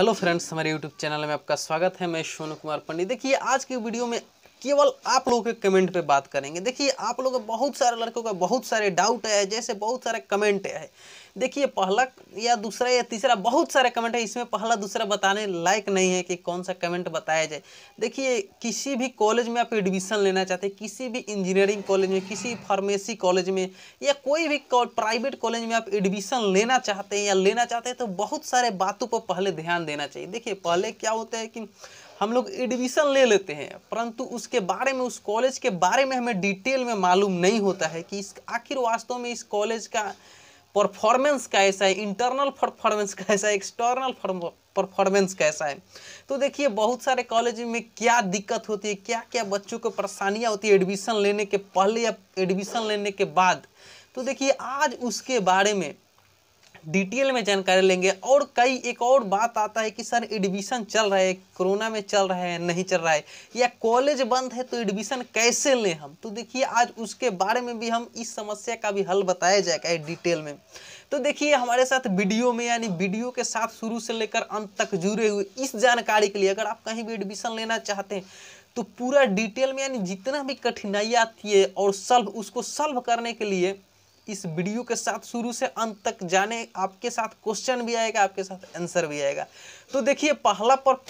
hello friends हमारे YouTube channel में आपका स्वागत है मैं सोनू कुमार पंडित देखिए आज की वीडियो में केवल आप लोगों के कमेंट पे बात करेंगे देखिए आप लोगों का बहुत सारे लड़कों का बहुत सारे डाउट है जैसे बहुत सारे कमेंट है देखिए पहला या दूसरा या तीसरा बहुत सारे कमेंट है इसमें पहला दूसरा बताने लायक नहीं है कि कौन सा कमेंट बताया जाए देखिए किसी भी कॉलेज में आप एडमिशन लेना चाहते हैं किसी भी इंजीनियरिंग कॉलेज में किसी फार्मेसी कॉलेज में या कोई भी प्राइवेट कॉलेज में आप एडमिशन लेना चाहते हैं या लेना चाहते हैं तो बहुत सारे बातों पर पहले ध्यान देना चाहिए देखिए पहले क्या होता है कि हम लोग एडमिशन ले लेते हैं परंतु उसके बारे में उस कॉलेज के बारे में हमें डिटेल में मालूम नहीं होता है कि इस आखिर वास्तव में इस कॉलेज का परफॉर्मेंस कैसा है इंटरनल परफॉर्मेंस कैसा है एक्सटर्नल परफॉर्मेंस कैसा है तो देखिए बहुत सारे कॉलेज में क्या दिक्कत होती है क्या क्या बच्चों को परेशानियाँ होती है एडमिशन लेने के पहले या एडमिशन लेने के बाद तो देखिए आज उसके बारे में डिटेल में जानकारी लेंगे और कई एक और बात आता है कि सर एडमिशन चल रहा है कोरोना में चल रहा है नहीं चल रहा है या कॉलेज बंद है तो एडमिशन कैसे लें हम तो देखिए आज उसके बारे में भी हम इस समस्या का भी हल बताया जाएगा डिटेल में तो देखिए हमारे साथ वीडियो में यानी वीडियो के साथ शुरू से लेकर अंत तक जुड़े हुए इस जानकारी के लिए अगर आप कहीं भी एडमिशन लेना चाहते हैं तो पूरा डिटेल में यानी जितना भी कठिनाइयाँ आती है और सल्व उसको सल्व करने के लिए इस वीडियो के साथ शुरू से अंत तक जाने आपके साथ क्वेश्चन भी आएगा आपके साथ आंसर भी आएगा तो देखिए पहला पर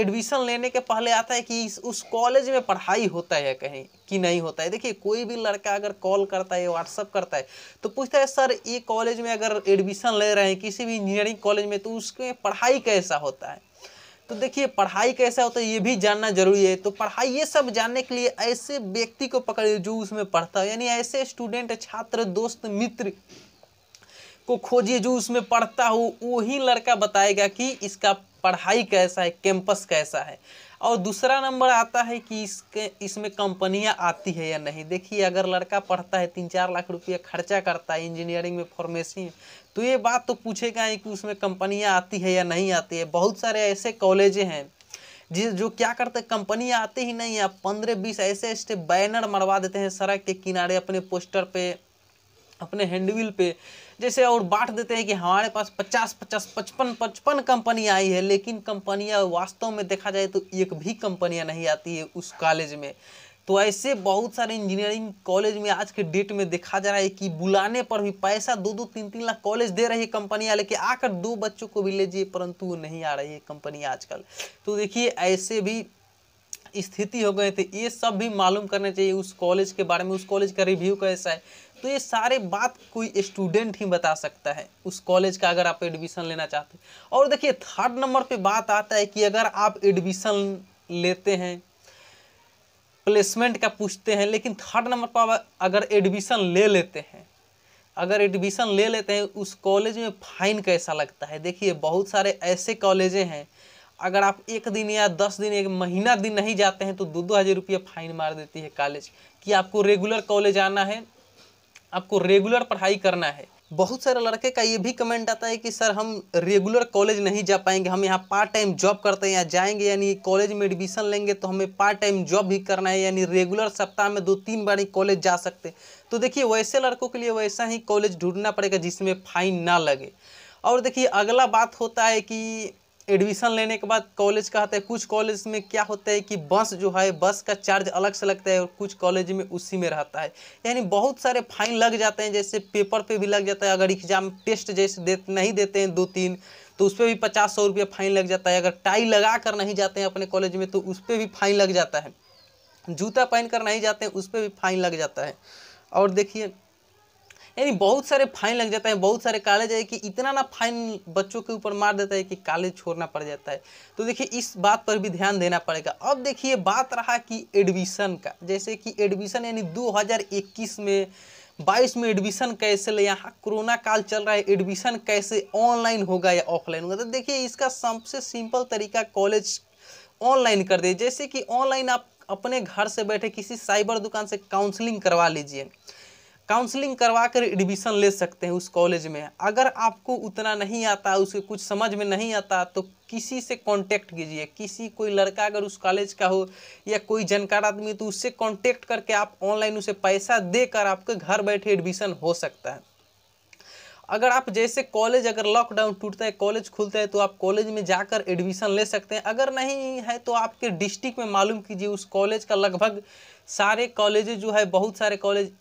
एडमिशन लेने के पहले आता है कि इस उस कॉलेज में पढ़ाई होता है कहीं कि नहीं होता है देखिए कोई भी लड़का अगर कॉल करता है व्हाट्सअप करता है तो पूछता है सर ये कॉलेज में अगर एडमिशन ले रहे हैं किसी भी इंजीनियरिंग कॉलेज में तो उसमें पढ़ाई कैसा होता है तो देखिए पढ़ाई कैसा होता है ये भी जानना जरूरी है तो पढ़ाई ये सब जानने के लिए ऐसे व्यक्ति को पकड़िए जो उसमें पढ़ता हो यानी ऐसे स्टूडेंट छात्र दोस्त मित्र को खोजिए जो उसमें पढ़ता हो वही लड़का बताएगा कि इसका पढ़ाई कैसा है कैंपस कैसा है और दूसरा नंबर आता है कि इसके इसमें कंपनियां आती है या नहीं देखिए अगर लड़का पढ़ता है तीन चार लाख रुपया खर्चा करता है इंजीनियरिंग में फॉर्मेसी में तो ये बात तो पूछेगा ही कि उसमें कंपनियां आती है या नहीं आती है बहुत सारे ऐसे कॉलेज हैं जिस जो क्या करते हैं कंपनियाँ आती ही नहीं है पंद्रह बीस ऐसे ऐसे बैनर मरवा देते हैं सड़क के किनारे अपने पोस्टर पर अपने हैंडविल पर जैसे और बांट देते हैं कि हमारे पास पचास पचास पचपन पचपन कंपनियाँ आई है लेकिन कंपनियाँ वास्तव में देखा जाए तो एक भी कंपनियाँ नहीं आती है उस कॉलेज में तो ऐसे बहुत सारे इंजीनियरिंग कॉलेज में आज के डेट में देखा जा रहा है कि बुलाने पर भी पैसा दो दो तीन तीन लाख कॉलेज दे रही है कंपनियाँ लेके आकर दो बच्चों को भी लीजिए परंतु नहीं आ रही है कंपनियाँ आजकल तो देखिए ऐसे भी स्थिति हो गए थे ये सब भी मालूम करना चाहिए उस कॉलेज के बारे में उस कॉलेज का रिव्यू कैसा है तो ये सारे बात कोई स्टूडेंट ही बता सकता है उस कॉलेज का अगर आप एडमिशन लेना चाहते हैं और देखिए थर्ड नंबर पे बात आता है कि अगर आप एडमिशन लेते हैं प्लेसमेंट का पूछते हैं लेकिन थर्ड नंबर पर अगर एडमिशन ले लेते हैं अगर एडमिशन ले लेते हैं उस कॉलेज में फ़ाइन कैसा लगता है देखिए बहुत सारे ऐसे कॉलेजें हैं अगर आप एक दिन या दस दिन एक महीना दिन नहीं जाते हैं तो दो दो हज़ार रुपये फाइन मार देती है कॉलेज कि आपको रेगुलर कॉलेज आना है आपको रेगुलर पढ़ाई करना है बहुत सारे लड़के का ये भी कमेंट आता है कि सर हम रेगुलर कॉलेज नहीं जा पाएंगे हम यहाँ पार्ट टाइम जॉब करते हैं या जाएंगे यानी कॉलेज में एडमिशन लेंगे तो हमें पार्ट टाइम जॉब भी करना है यानी रेगुलर सप्ताह में दो तीन बार ही कॉलेज जा सकते हैं तो देखिए वैसे लड़कों के लिए वैसा ही कॉलेज ढूंढना पड़ेगा जिसमें फाइन ना लगे और देखिए अगला बात होता है कि एडमिशन लेने के बाद कॉलेज का आता है कुछ कॉलेज में क्या होता है कि बस जो है बस का चार्ज अलग से लगता है और कुछ कॉलेज में उसी में रहता है यानी बहुत सारे फाइन लग जाते हैं जैसे पेपर पे भी लग जाता है अगर एग्जाम टेस्ट जैसे दे, नहीं देते हैं दो तीन तो उस पर भी पचास सौ रुपया फाइन लग जाता है अगर टाई लगा कर नहीं जाते हैं अपने कॉलेज में तो उस पर भी फाइन लग जाता है जूता पहन कर नहीं जाते हैं उस पर भी फाइन लग जाता है और देखिए यानी बहुत सारे फाइन लग जाता है बहुत सारे कॉलेज है कि इतना ना फाइन बच्चों के ऊपर मार देता है कि कॉलेज छोड़ना पड़ जाता है तो देखिए इस बात पर भी ध्यान देना पड़ेगा अब देखिए बात रहा कि एडमिशन का जैसे कि एडमिशन यानी 2021 में बाईस में एडमिशन कैसे ले यहाँ कोरोना काल चल रहा है एडमिशन कैसे ऑनलाइन होगा या ऑफलाइन होगा तो देखिए इसका सबसे सिंपल तरीका कॉलेज ऑनलाइन कर दे जैसे कि ऑनलाइन आप अपने घर से बैठे किसी साइबर दुकान से काउंसलिंग करवा लीजिए काउंसलिंग करवा कर एडमिशन ले सकते हैं उस कॉलेज में अगर आपको उतना नहीं आता उसे कुछ समझ में नहीं आता तो किसी से कांटेक्ट कीजिए किसी कोई लड़का अगर उस कॉलेज का हो या कोई जानकार आदमी तो उससे कांटेक्ट करके आप ऑनलाइन उसे पैसा देकर आपके घर बैठे एडमिशन हो सकता है अगर आप जैसे कॉलेज अगर लॉकडाउन टूटता है कॉलेज खुलता है तो आप कॉलेज में जाकर एडमिशन ले सकते हैं अगर नहीं है तो आपके डिस्ट्रिक्ट में मालूम कीजिए उस कॉलेज का लगभग सारे कॉलेज जो है बहुत सारे कॉलेज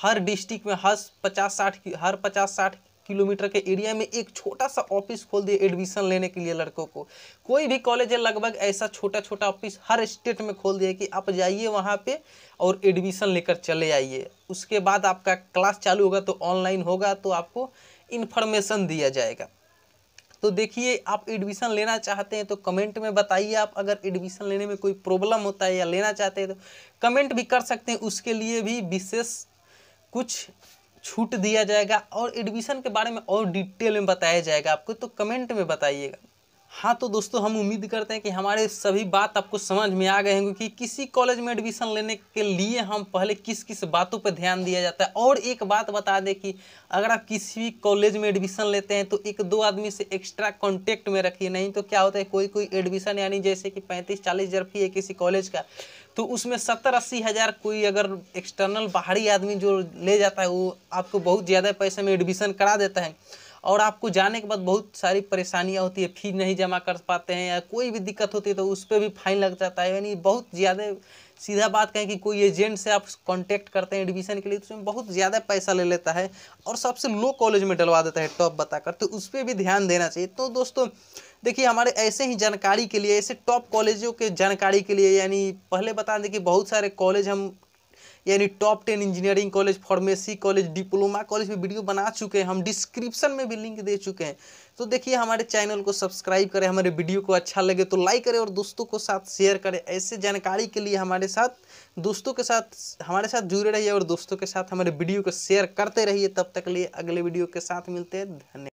हर डिस्ट्रिक्ट में हर पचास साठ हर पचास साठ किलोमीटर के एरिया में एक छोटा सा ऑफिस खोल दिए एडमिशन लेने के लिए लड़कों को कोई भी कॉलेज है लगभग ऐसा छोटा छोटा ऑफिस हर स्टेट में खोल दिया कि आप जाइए वहाँ पे और एडमिशन लेकर चले आइए उसके बाद आपका क्लास चालू होगा तो ऑनलाइन होगा तो आपको इन्फॉर्मेशन दिया जाएगा तो देखिए आप एडमिशन लेना चाहते हैं तो कमेंट में बताइए आप अगर एडमिशन लेने में कोई प्रॉब्लम होता है या लेना चाहते हैं तो कमेंट भी कर सकते हैं उसके लिए भी विशेष कुछ छूट दिया जाएगा और एडमिशन के बारे में और डिटेल में बताया जाएगा आपको तो कमेंट में बताइएगा हाँ तो दोस्तों हम उम्मीद करते हैं कि हमारे सभी बात आपको समझ में आ गए होंगे कि किसी कॉलेज में एडमिशन लेने के लिए हम पहले किस किस बातों पर ध्यान दिया जाता है और एक बात बता दें कि अगर आप किसी भी कॉलेज में एडमिशन लेते हैं तो एक दो आदमी से एक्स्ट्रा कॉन्टेक्ट में रखिए नहीं तो क्या होता है कोई कोई एडमिशन यानी जैसे कि पैंतीस चालीस हज़ार फी है किसी कॉलेज का तो उसमें सत्तर अस्सी हज़ार कोई अगर एक्सटर्नल बाहरी आदमी जो ले जाता है वो आपको बहुत ज़्यादा पैसे में एडमिशन करा देता है और आपको जाने के बाद बहुत सारी परेशानियाँ होती है फीस नहीं जमा कर पाते हैं या कोई भी दिक्कत होती है तो उस पर भी फाइन लग जाता है यानी बहुत ज़्यादा सीधा बात कहें कि कोई एजेंट से आप कांटेक्ट करते हैं एडमिशन के लिए तो उसमें बहुत ज़्यादा पैसा ले लेता है और सबसे लो कॉलेज में डलवा देता है टॉप बताकर तो उस पर भी ध्यान देना चाहिए तो दोस्तों देखिए हमारे ऐसे ही जानकारी के लिए ऐसे टॉप कॉलेजों के जानकारी के लिए यानी पहले बता दें कि बहुत सारे कॉलेज हम यानी top ten engineering college pharmacy college diploma college में वीडियो बना चुके हैं हम डिस्क्रिप्शन में भी लिंक दे चुके हैं तो देखिए हमारे चैनल को सब्सक्राइब करें हमारे वीडियो को अच्छा लगे तो लाइक करें और दोस्तों को साथ शेयर करें ऐसे जानकारी के लिए हमारे साथ दोस्तों के साथ हमारे साथ जुड़े रहिए और दोस्तों के साथ हमारे वीडियो को शेयर करते रहिए तब तक लिए अगले वीडियो के साथ मिलते हैं धन्यवाद